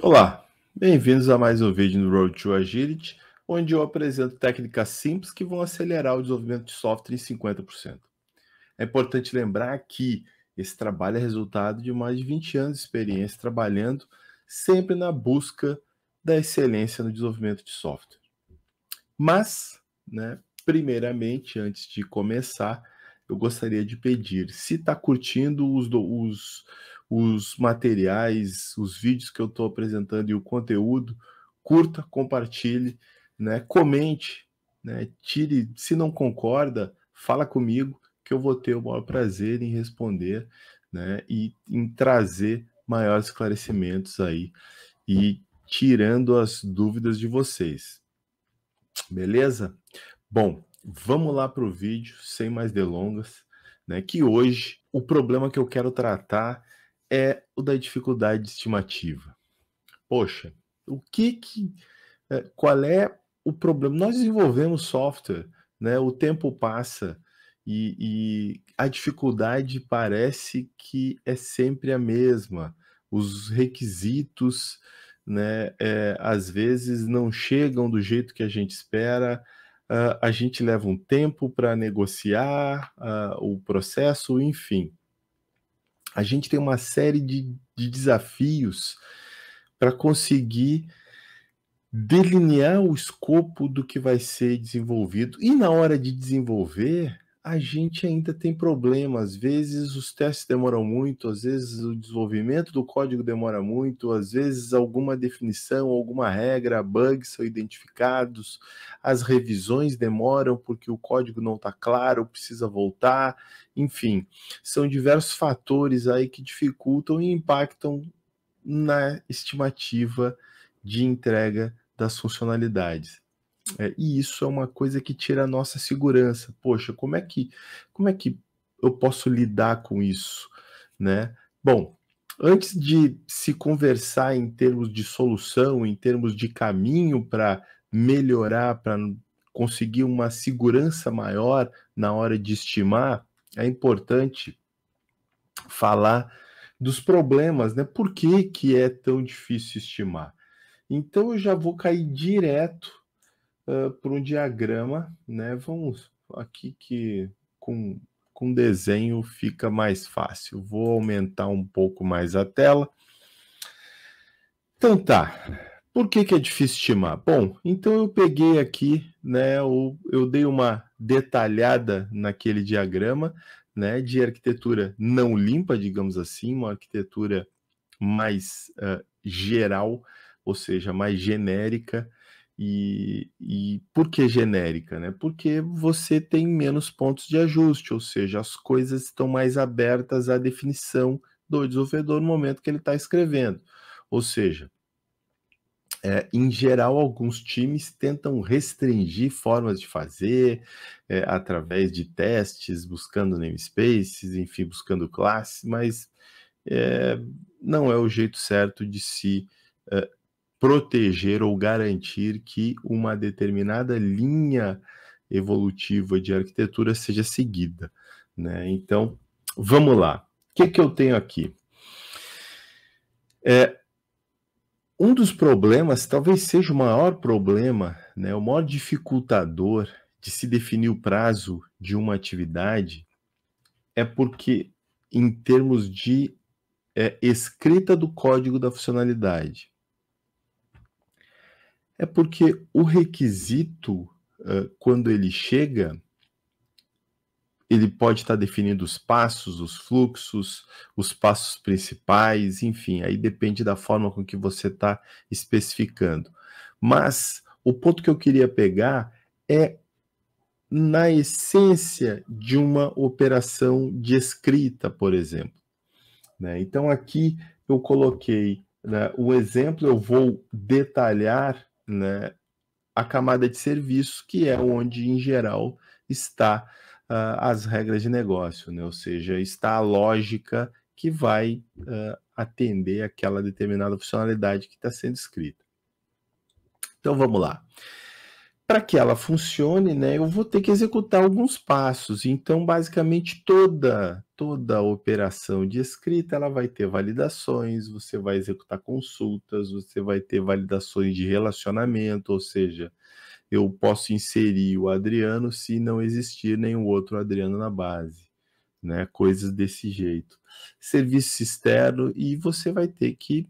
Olá, bem-vindos a mais um vídeo no Road to Agility, onde eu apresento técnicas simples que vão acelerar o desenvolvimento de software em 50%. É importante lembrar que esse trabalho é resultado de mais de 20 anos de experiência trabalhando sempre na busca da excelência no desenvolvimento de software. Mas, né, primeiramente, antes de começar, eu gostaria de pedir, se está curtindo os, os os materiais, os vídeos que eu estou apresentando e o conteúdo, curta, compartilhe, né? comente, né? tire, se não concorda, fala comigo que eu vou ter o maior prazer em responder né? e em trazer maiores esclarecimentos aí e tirando as dúvidas de vocês. Beleza? Bom, vamos lá para o vídeo, sem mais delongas, né? que hoje o problema que eu quero tratar é o da dificuldade estimativa. Poxa, o que que. É, qual é o problema? Nós desenvolvemos software, né? O tempo passa e, e a dificuldade parece que é sempre a mesma. Os requisitos, né? É, às vezes não chegam do jeito que a gente espera. Uh, a gente leva um tempo para negociar uh, o processo, enfim a gente tem uma série de, de desafios para conseguir delinear o escopo do que vai ser desenvolvido. E na hora de desenvolver, a gente ainda tem problema. Às vezes os testes demoram muito, às vezes o desenvolvimento do código demora muito, às vezes alguma definição, alguma regra, bugs são identificados, as revisões demoram porque o código não está claro, precisa voltar, enfim, são diversos fatores aí que dificultam e impactam na estimativa de entrega das funcionalidades. É, e isso é uma coisa que tira a nossa segurança. Poxa, como é que, como é que eu posso lidar com isso, né? Bom, antes de se conversar em termos de solução, em termos de caminho para melhorar, para conseguir uma segurança maior na hora de estimar, é importante falar dos problemas, né? Por que, que é tão difícil estimar? Então eu já vou cair direto ah, por para um diagrama, né? Vamos aqui que com, com desenho fica mais fácil. Vou aumentar um pouco mais a tela. Então tá. Por que, que é difícil estimar? Bom, então eu peguei aqui, né? O, eu dei uma detalhada naquele diagrama, né? De arquitetura não limpa, digamos assim, uma arquitetura mais uh, geral, ou seja, mais genérica, e, e por que genérica? Né? Porque você tem menos pontos de ajuste, ou seja, as coisas estão mais abertas à definição do desenvolvedor no momento que ele está escrevendo. Ou seja, é, em geral, alguns times tentam restringir formas de fazer é, através de testes, buscando namespaces, enfim, buscando classe, mas é, não é o jeito certo de se é, proteger ou garantir que uma determinada linha evolutiva de arquitetura seja seguida. Né? Então, vamos lá. O que, que eu tenho aqui? É, um dos problemas, talvez seja o maior problema, né, o maior dificultador de se definir o prazo de uma atividade é porque, em termos de é, escrita do código da funcionalidade, é porque o requisito, quando ele chega, ele pode estar definindo os passos, os fluxos, os passos principais, enfim, aí depende da forma com que você está especificando. Mas o ponto que eu queria pegar é na essência de uma operação de escrita, por exemplo. Né? Então aqui eu coloquei né, o exemplo, eu vou detalhar né, a camada de serviço, que é onde, em geral, está uh, as regras de negócio, né? ou seja, está a lógica que vai uh, atender aquela determinada funcionalidade que está sendo escrita. Então vamos lá para que ela funcione, né, eu vou ter que executar alguns passos. Então, basicamente, toda toda a operação de escrita ela vai ter validações, você vai executar consultas, você vai ter validações de relacionamento, ou seja, eu posso inserir o Adriano se não existir nenhum outro Adriano na base, né? Coisas desse jeito. Serviço externo e você vai ter que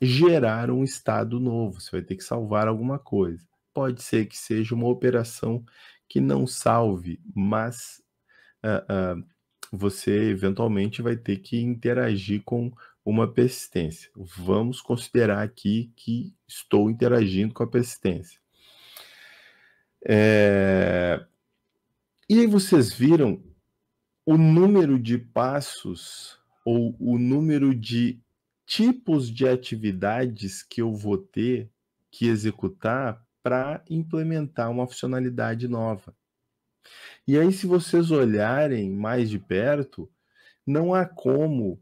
gerar um estado novo, você vai ter que salvar alguma coisa pode ser que seja uma operação que não salve, mas uh, uh, você eventualmente vai ter que interagir com uma persistência. Vamos considerar aqui que estou interagindo com a persistência. É... E aí vocês viram o número de passos ou o número de tipos de atividades que eu vou ter que executar para implementar uma funcionalidade nova. E aí, se vocês olharem mais de perto, não há como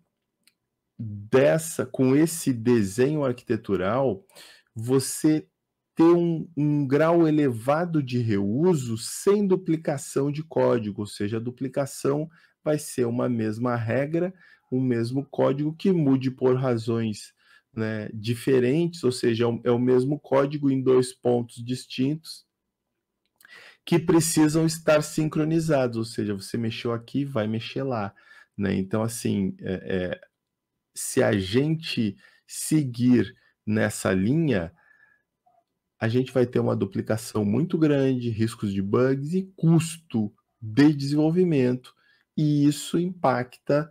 dessa, com esse desenho arquitetural, você ter um, um, grau elevado de reuso sem duplicação de código, ou seja, a duplicação vai ser uma mesma regra, um mesmo código que mude por razões né, diferentes, ou seja, é, é o mesmo código em dois pontos distintos que precisam estar sincronizados, ou seja, você mexeu aqui, vai mexer lá. Né? Então, assim, é, é, se a gente seguir nessa linha, a gente vai ter uma duplicação muito grande, riscos de bugs e custo de desenvolvimento, e isso impacta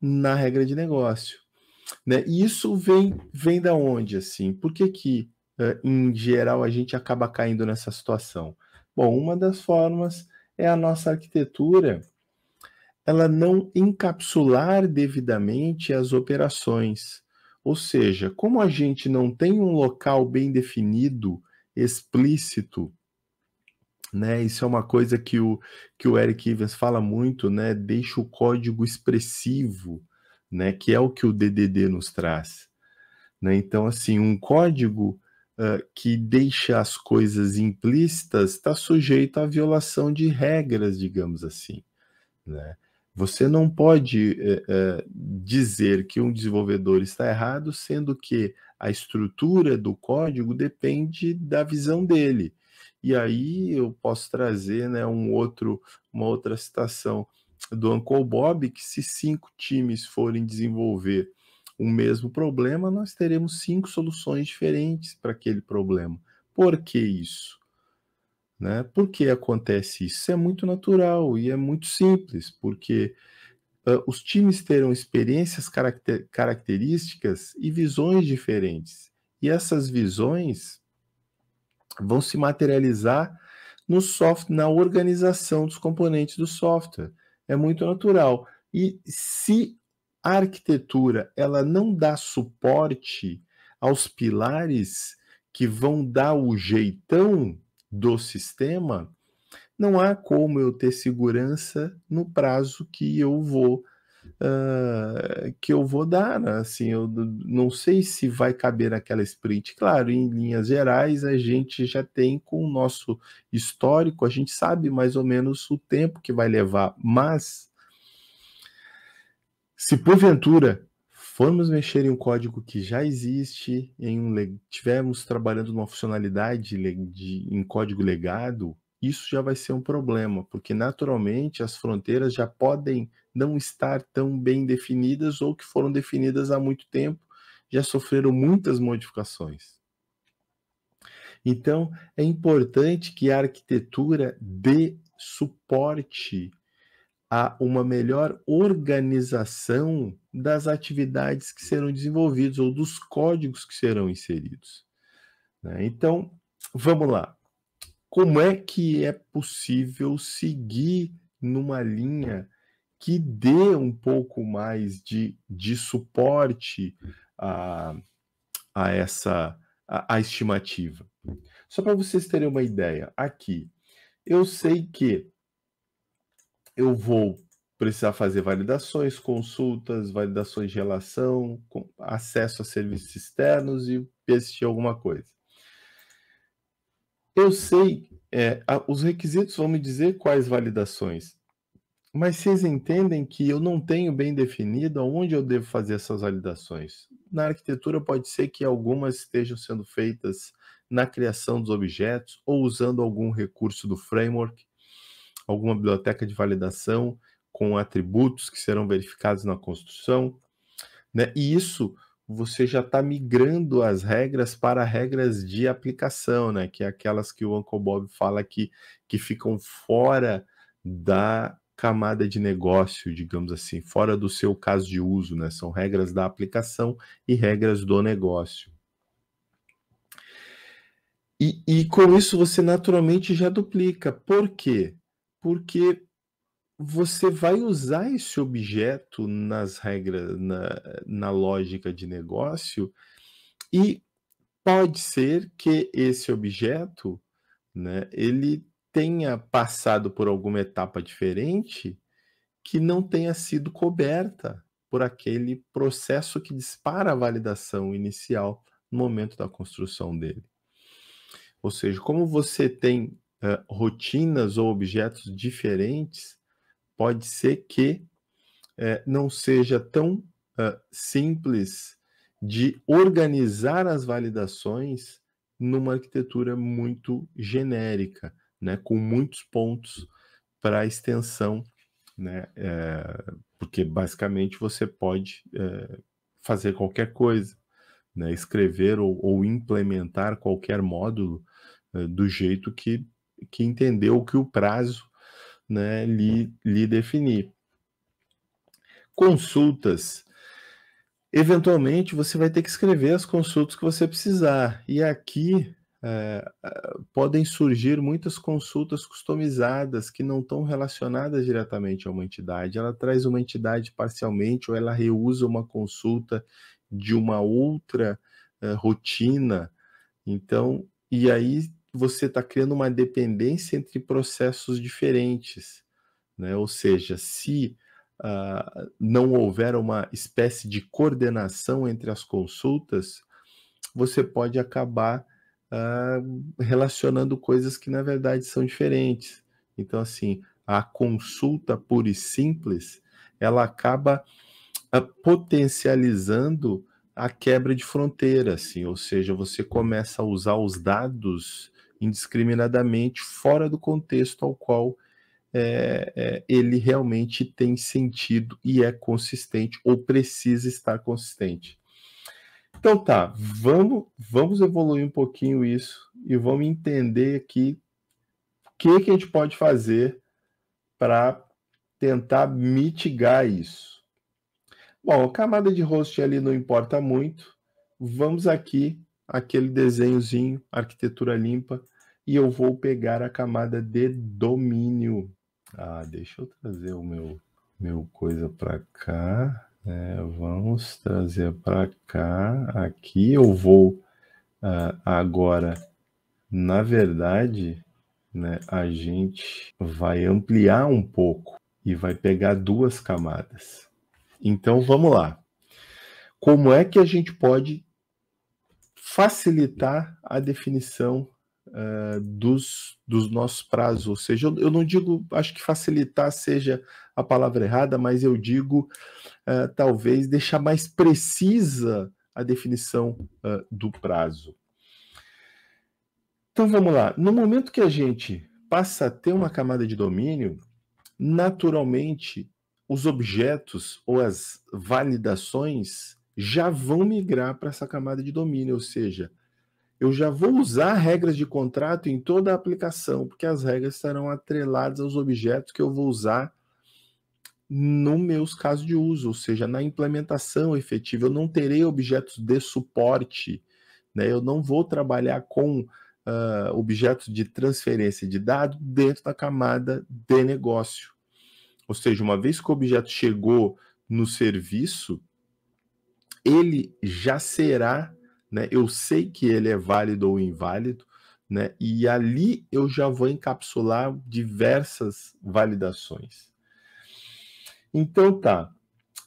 na regra de negócio. Né? E isso vem, vem da onde, assim? Por que que, eh, em geral, a gente acaba caindo nessa situação? Bom, uma das formas é a nossa arquitetura ela não encapsular devidamente as operações. Ou seja, como a gente não tem um local bem definido, explícito, né? Isso é uma coisa que o, que o Eric Evans fala muito, né? Deixa o código expressivo, né? Que é o que o DDD nos traz, né? Então, assim, um código uh, que deixa as coisas implícitas está sujeito à violação de regras, digamos assim, né? Você não pode eh, eh, dizer que um desenvolvedor está errado, sendo que a estrutura do código depende da visão dele. E aí eu posso trazer né, um outro, uma outra citação do Uncle Bob que se cinco times forem desenvolver o mesmo problema, nós teremos cinco soluções diferentes para aquele problema. Por que isso? Né? Por que acontece isso? é muito natural e é muito simples, porque uh, os times terão experiências, caracter características e visões diferentes. E essas visões vão se materializar no soft na organização dos componentes do software é muito natural. E se a arquitetura ela não dá suporte aos pilares que vão dar o jeitão do sistema, não há como eu ter segurança no prazo que eu vou uh, que eu vou dar. Né? Assim, eu não sei se vai caber aquela sprint. Claro, em linhas gerais, a gente já tem com o nosso histórico, a gente sabe mais ou menos o tempo que vai levar, mas se porventura formos mexer em um código que já existe, em um, tivermos trabalhando numa funcionalidade de, em código legado, isso já vai ser um problema, porque naturalmente as fronteiras já podem não estar tão bem definidas ou que foram definidas há muito tempo, já sofreram muitas modificações. Então, é importante que a arquitetura dê suporte a uma melhor organização das atividades que serão desenvolvidas ou dos códigos que serão inseridos. Né? Então, vamos lá. Como é que é possível seguir numa linha que dê um pouco mais de, de suporte a, a essa a, a estimativa? Só para vocês terem uma ideia, aqui eu sei que eu vou precisar fazer validações, consultas, validações de relação, acesso a serviços externos e pesquisar alguma coisa. Eu sei, é, a, os requisitos vão me dizer quais validações, mas vocês entendem que eu não tenho bem definido aonde eu devo fazer essas validações. Na arquitetura, pode ser que algumas estejam sendo feitas na criação dos objetos ou usando algum recurso do framework, alguma biblioteca de validação com atributos que serão verificados na construção. Né? E isso você já está migrando as regras para regras de aplicação, né? Que é aquelas que o Uncle Bob fala que, que ficam fora da camada de negócio, digamos assim, fora do seu caso de uso, né? São regras da aplicação e regras do negócio. E, e com isso você naturalmente já duplica. Por quê? Porque você vai usar esse objeto nas regras, na, na lógica de negócio, e pode ser que esse objeto né, ele tenha passado por alguma etapa diferente que não tenha sido coberta por aquele processo que dispara a validação inicial no momento da construção dele. Ou seja, como você tem uh, rotinas ou objetos diferentes, pode ser que é, não seja tão uh, simples de organizar as validações numa arquitetura muito genérica, né, com muitos pontos para extensão, né, é, porque basicamente você pode é, fazer qualquer coisa, né, escrever ou, ou, implementar qualquer módulo é, do jeito que, que entendeu que o prazo né, lhe, lhe definir. Consultas. Eventualmente você vai ter que escrever as consultas que você precisar. E aqui é, é, podem surgir muitas consultas customizadas que não estão relacionadas diretamente a uma entidade. Ela traz uma entidade parcialmente ou ela reusa uma consulta de uma outra é, rotina. Então, e aí você está criando uma dependência entre processos diferentes. Né? Ou seja, se uh, não houver uma espécie de coordenação entre as consultas, você pode acabar uh, relacionando coisas que na verdade são diferentes. Então, assim, a consulta pura e simples, ela acaba uh, potencializando a quebra de fronteira, assim, ou seja, você começa a usar os dados indiscriminadamente fora do contexto ao qual é, é, ele realmente tem sentido e é consistente ou precisa estar consistente. Então tá, vamos vamos evoluir um pouquinho isso e vamos entender aqui o que, que a gente pode fazer para tentar mitigar isso. Bom, a camada de host ali não importa muito. Vamos aqui aquele desenhozinho, arquitetura limpa, e eu vou pegar a camada de domínio. Ah, deixa eu trazer o meu, meu coisa para cá. É, vamos trazer para cá. Aqui eu vou uh, agora, na verdade, né, a gente vai ampliar um pouco e vai pegar duas camadas. Então vamos lá. Como é que a gente pode facilitar a definição uh, dos, dos nossos prazos. Ou seja, eu, eu, não digo, acho que facilitar seja a palavra errada, mas eu digo uh, talvez deixar mais precisa a definição uh, do prazo. Então vamos lá. No momento que a gente passa a ter uma camada de domínio, naturalmente os objetos ou as validações já vão migrar para essa camada de domínio, ou seja, eu já vou usar regras de contrato em toda a aplicação, porque as regras estarão atreladas aos objetos que eu vou usar nos meus casos de uso, ou seja, na implementação efetiva. Eu não terei objetos de suporte, né? eu não vou trabalhar com uh, objetos de transferência de dados dentro da camada de negócio. Ou seja, uma vez que o objeto chegou no serviço, ele já será, né? Eu sei que ele é válido ou inválido, né? E ali eu já vou encapsular diversas validações. Então tá.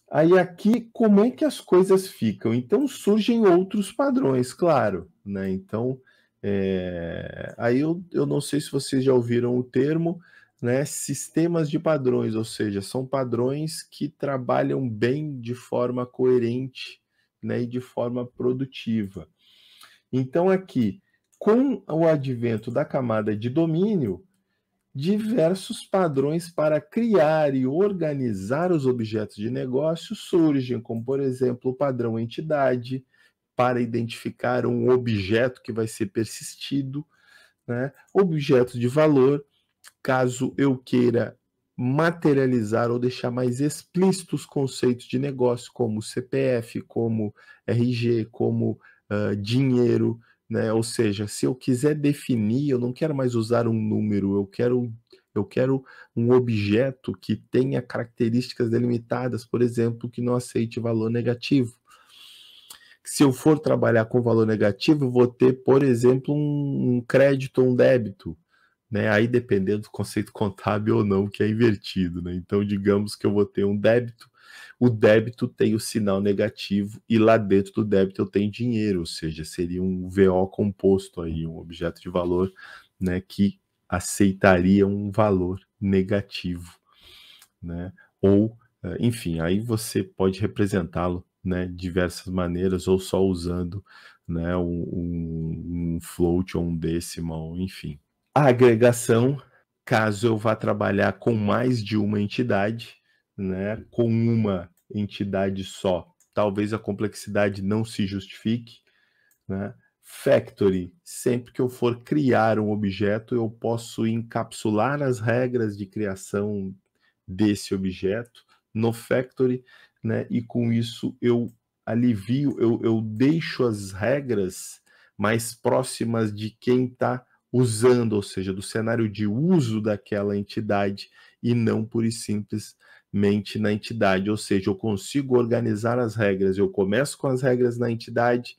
Aí aqui como é que as coisas ficam? Então surgem outros padrões, claro, né? Então é... aí eu, eu não sei se vocês já ouviram o termo, né? Sistemas de padrões, ou seja, são padrões que trabalham bem de forma coerente né, e de forma produtiva. Então, aqui, com o advento da camada de domínio, diversos padrões para criar e organizar os objetos de negócio surgem, como, por exemplo, o padrão entidade, para identificar um objeto que vai ser persistido, né? objeto de valor, caso eu queira materializar ou deixar mais explícitos conceitos de negócio, como CPF, como RG, como uh, dinheiro. Né? Ou seja, se eu quiser definir, eu não quero mais usar um número, eu quero eu quero um objeto que tenha características delimitadas, por exemplo, que não aceite valor negativo. Se eu for trabalhar com valor negativo, vou ter, por exemplo, um, crédito ou um débito né? Aí dependendo do conceito contábil ou não que é invertido, né? Então digamos que eu vou ter um débito, o débito tem o sinal negativo e lá dentro do débito eu tenho dinheiro, ou seja, seria um VO composto aí, um objeto de valor, né? Que aceitaria um valor negativo, né? Ou eh, enfim, aí você pode representá-lo né, diversas maneiras, ou só usando né, um, um, float ou um decimal, enfim a agregação, caso eu vá trabalhar com mais de uma entidade, né, com uma entidade só, talvez a complexidade não se justifique, né? Factory, sempre que eu for criar um objeto, eu posso encapsular as regras de criação desse objeto no Factory, né? E com isso eu alivio, eu, eu deixo as regras mais próximas de quem está usando, ou seja, do cenário de uso daquela entidade e não pura e simplesmente na entidade. Ou seja, eu consigo organizar as regras, eu começo com as regras na entidade,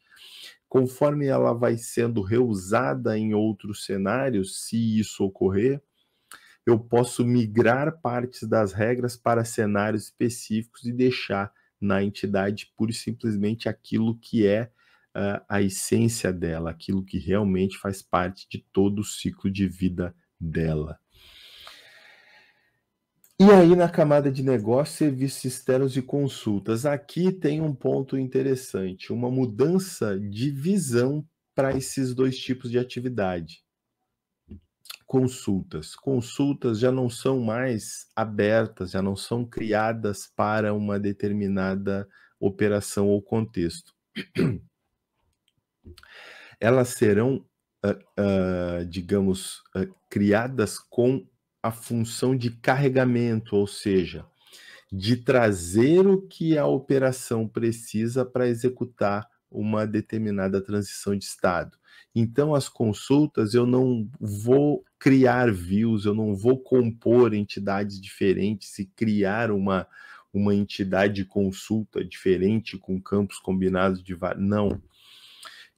conforme ela vai sendo reusada em outros cenários, se isso ocorrer, eu posso migrar partes das regras para cenários específicos e deixar na entidade pura e simplesmente aquilo que é uh, a essência dela, aquilo que realmente faz parte de todo o ciclo de vida dela. E aí, na camada de negócio, serviços externos e consultas, aqui tem um ponto interessante: uma mudança de visão para esses dois tipos de atividade. Consultas. Consultas já não são mais abertas, já não são criadas para uma determinada operação ou contexto elas serão, uh, uh, digamos, uh, criadas com a função de carregamento, ou seja, de trazer o que a operação precisa para executar uma determinada transição de estado. Então, as consultas eu não vou criar views, eu não vou compor entidades diferentes e criar uma, uma entidade de consulta diferente com campos combinados de. Não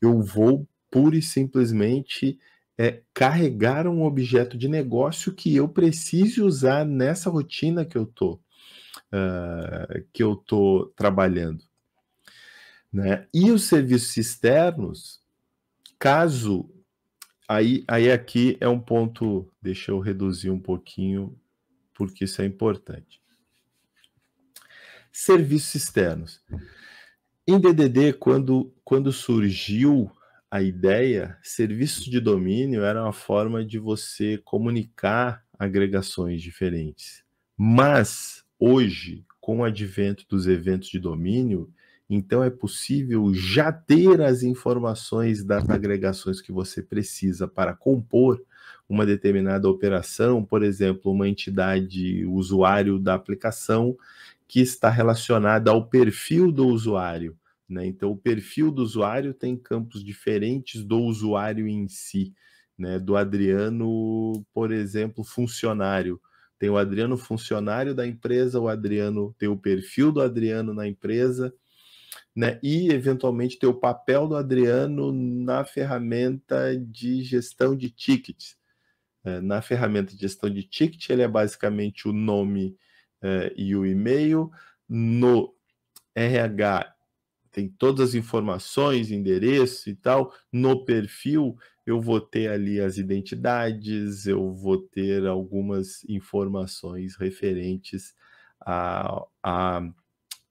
eu vou pura e simplesmente é, carregar um objeto de negócio que eu precise usar nessa rotina que eu tô, uh, que eu tô trabalhando. Né? E os serviços externos, caso aí, aí aqui é um ponto, deixa eu reduzir um pouquinho, porque isso é importante. Serviços externos. Em DDD, quando, quando surgiu a ideia, serviço de domínio era uma forma de você comunicar agregações diferentes. Mas, hoje, com o advento dos eventos de domínio, então é possível já ter as informações das agregações que você precisa para compor uma determinada operação, por exemplo, uma entidade usuário da aplicação que está relacionada ao perfil do usuário. Né? Então, o perfil do usuário tem campos diferentes do usuário em si. Né? Do Adriano, por exemplo, funcionário. Tem o Adriano funcionário da empresa, o Adriano tem o perfil do Adriano na empresa, né? E eventualmente tem o papel do Adriano na ferramenta de gestão de tickets. É, na ferramenta de gestão de ticket, ele é basicamente o nome é, e o e-mail. No RH tem todas as informações, endereço e tal. No perfil eu vou ter ali as identidades, eu vou ter algumas informações referentes a, a,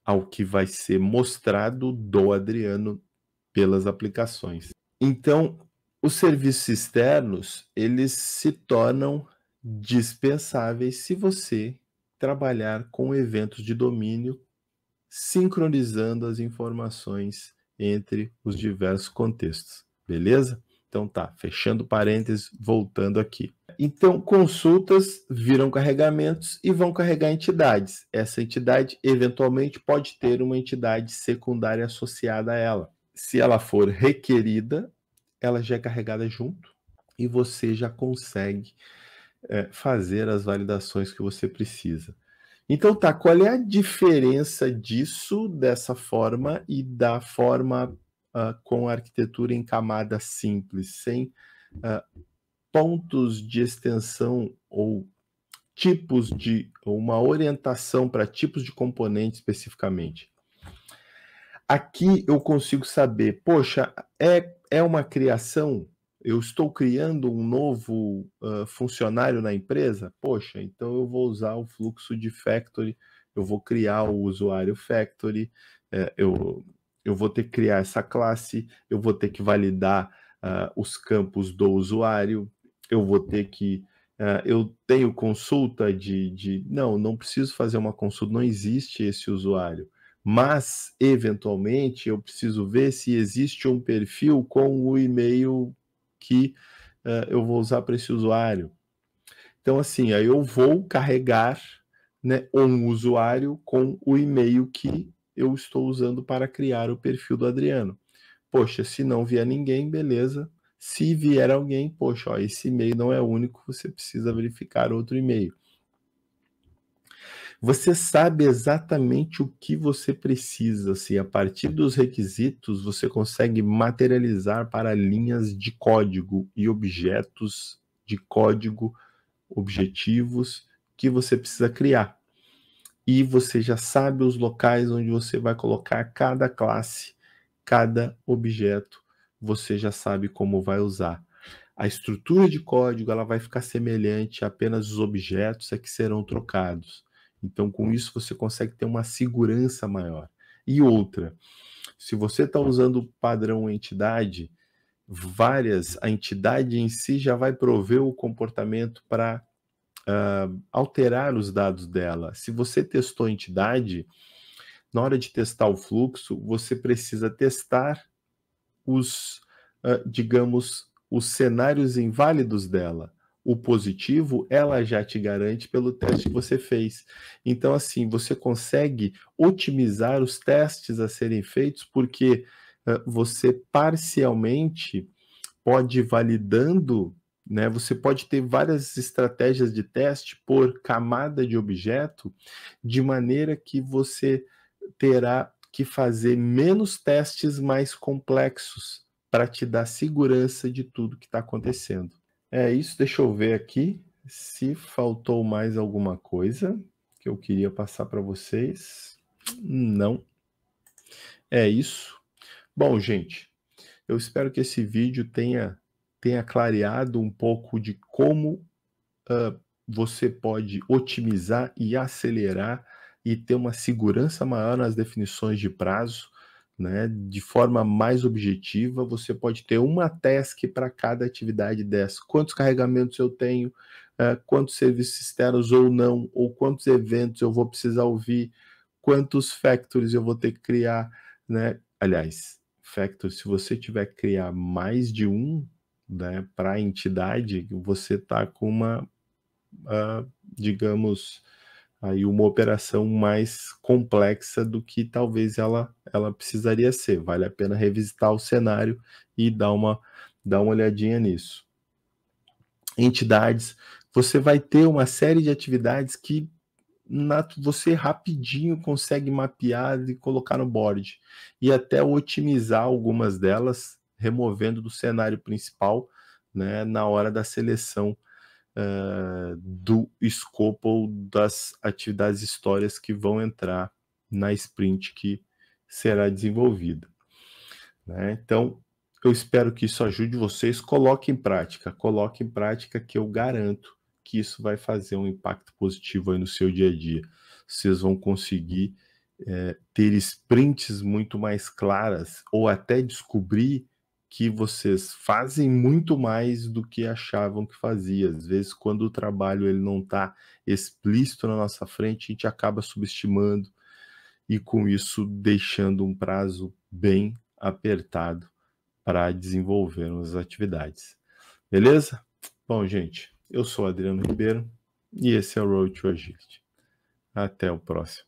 ao que vai ser mostrado do Adriano pelas aplicações. Então, os serviços externos, eles se tornam dispensáveis se você trabalhar com eventos de domínio, sincronizando as informações entre os diversos contextos. Beleza? Então tá, fechando parênteses, voltando aqui. Então, consultas viram carregamentos e vão carregar entidades. Essa entidade eventualmente pode ter uma entidade secundária associada a ela. Se ela for requerida, ela já é carregada junto e você já consegue é, fazer as validações que você precisa. Então tá, qual é a diferença disso, dessa forma, e da forma uh, com arquitetura em camada simples, sem uh, pontos de extensão ou tipos de, ou uma orientação para tipos de componente especificamente? Aqui eu consigo saber, poxa, é, é uma criação eu estou criando um novo uh, funcionário na empresa, poxa, então eu vou usar o fluxo de factory, eu vou criar o usuário factory, é, eu, eu vou ter que criar essa classe, eu vou ter que validar uh, os campos do usuário, eu vou ter que. Uh, eu tenho consulta de, de. Não, não preciso fazer uma consulta, não existe esse usuário mas eventualmente eu preciso ver se existe um perfil com o e-mail que uh, eu vou usar para esse usuário. Então, assim, aí eu vou carregar né, um usuário com o e-mail que eu estou usando para criar o perfil do Adriano. Poxa, se não vier ninguém, beleza. Se vier alguém, poxa, ó, esse e-mail não é único, você precisa verificar outro e-mail. Você sabe exatamente o que você precisa, se assim, a partir dos requisitos você consegue materializar para linhas de código e objetos de código, objetivos que você precisa criar. E você já sabe os locais onde você vai colocar cada classe, cada objeto, você já sabe como vai usar. A estrutura de código ela vai ficar semelhante, apenas os objetos é que serão trocados então, com isso, você consegue ter uma segurança maior. E outra, se você está usando o padrão entidade, várias, a entidade em si já vai prover o comportamento para uh, ah, alterar os dados dela. Se você testou a entidade, na hora de testar o fluxo, você precisa testar os, uh, digamos, os cenários inválidos dela o positivo, ela já te garante pelo teste que você fez. Então, assim, você consegue otimizar os testes a serem feitos, porque uh, você parcialmente pode ir validando, né? Você pode ter várias estratégias de teste por camada de objeto, de maneira que você terá que fazer menos testes mais complexos para te dar segurança de tudo que está acontecendo. É isso, deixa eu ver aqui se faltou mais alguma coisa que eu queria passar para vocês. Não. É isso. Bom, gente, eu espero que esse vídeo tenha, tenha clareado um pouco de como uh, você pode otimizar e acelerar e ter uma segurança maior nas definições de prazo né? De forma mais objetiva, você pode ter uma task para cada atividade dessa. Quantos carregamentos eu tenho, eh, quantos serviços externos ou não, ou quantos eventos eu vou precisar ouvir, quantos factores eu vou ter que criar, né? Aliás, factores se você tiver que criar mais de um, né, para a entidade, você tá com uma, uh, digamos, aí uma operação mais complexa do que talvez ela, ela precisaria ser. Vale a pena revisitar o cenário e dar uma, dar uma olhadinha nisso. Entidades, você vai ter uma série de atividades que na, você rapidinho consegue mapear e colocar no board e até otimizar algumas delas, removendo do cenário principal né, na hora da seleção uh, do escopo das atividades histórias que vão entrar na sprint que será desenvolvida. Né? Então, eu espero que isso ajude vocês. Coloque em prática, coloque em prática que eu garanto que isso vai fazer um impacto positivo aí no seu dia a dia. Vocês vão conseguir é, ter sprints muito mais claras ou até descobrir que vocês fazem muito mais do que achavam que fazia. Às vezes, quando o trabalho ele não está explícito na nossa frente, a gente acaba subestimando e com isso deixando um prazo bem apertado para desenvolvermos as atividades. Beleza? Bom, gente, eu sou Adriano Ribeiro e esse é o Road to Agility. Até o próximo.